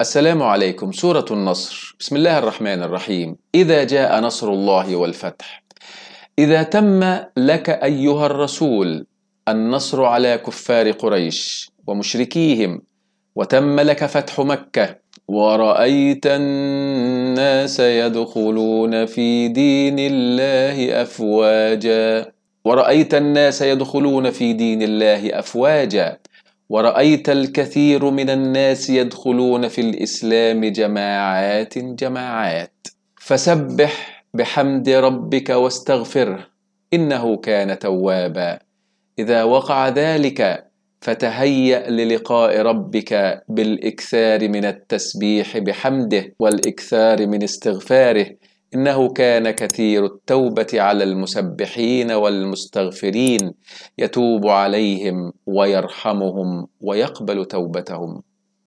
السلام عليكم سورة النصر بسم الله الرحمن الرحيم إذا جاء نصر الله والفتح إذا تم لك أيها الرسول النصر على كفار قريش ومشركيهم وتم لك فتح مكة ورأيت الناس يدخلون في دين الله أفواجا ورأيت الناس يدخلون في دين الله أفواجا ورأيت الكثير من الناس يدخلون في الإسلام جماعات جماعات فسبح بحمد ربك واستغفره إنه كان توابا إذا وقع ذلك فتهيأ للقاء ربك بالإكثار من التسبيح بحمده والإكثار من استغفاره إنه كان كثير التوبة على المسبحين والمستغفرين يتوب عليهم ويرحمهم ويقبل توبتهم